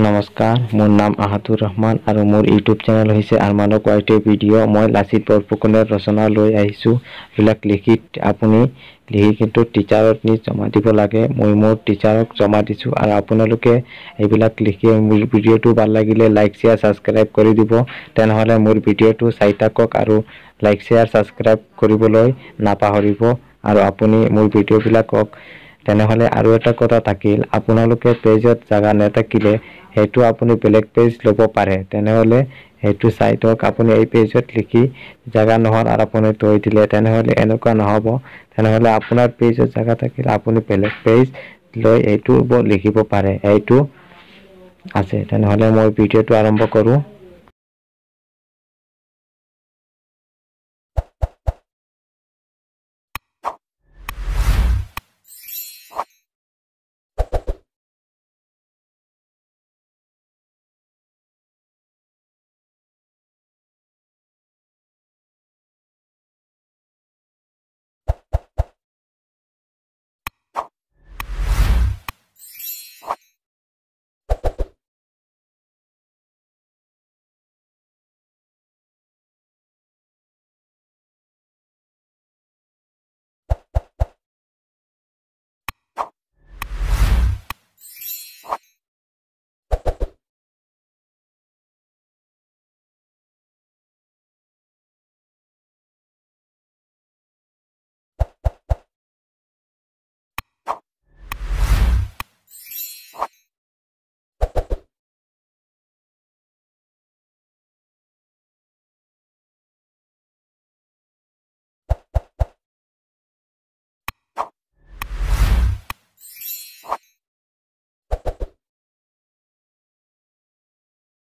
নমস্কাৰ মোৰ নাম আহাতুৰ ৰহমান আৰু মোৰ ইউটিউব চেনেল হৈছে আৰমানো কোৱাৰিটি ভিডিঅ' মই লাচিত বৰফুকনৰ ৰচনা লৈ আহিছোঁ এইবিলাক লিখিত আপুনি লিখি কিন্তু টিচাৰত নি জমা দিব লাগে মই মোৰ টিচাৰক জমা দিছোঁ আৰু আপোনালোকে এইবিলাক লিখি মোৰ ভিডিঅ'টো ভাল লাগিলে লাইক শ্বেয়াৰ ছাবস্ক্ৰাইব কৰি দিব তেনেহ'লে মোৰ ভিডিঅ'টো চাই থাকক আৰু লাইক শ্বেয়াৰ ছাবস্ক্ৰাইব কৰিবলৈ নাপাহৰিব আৰু আপুনি মোৰ ভিডিঅ'বিলাকক তেনেহ'লে আৰু এটা কথা থাকিল আপোনালোকে পেজত জেগা নেথাকিলে সেইটো আপুনি বেলেগ পেজ ল'ব পাৰে তেনেহ'লে সেইটো চাই চাইটক আপুনি এই পেজত লিখি জেগা নহ'ল আৰু আপুনি থৈ দিলে তেনেহ'লে এনেকুৱা নহ'ব তেনেহ'লে আপোনাৰ পেজত জেগা থাকিলে আপুনি বেলেগ পেজ লৈ এইটো লিখিব পাৰে এইটো আছে তেনেহ'লে মই ভিডিঅ'টো আৰম্ভ কৰোঁ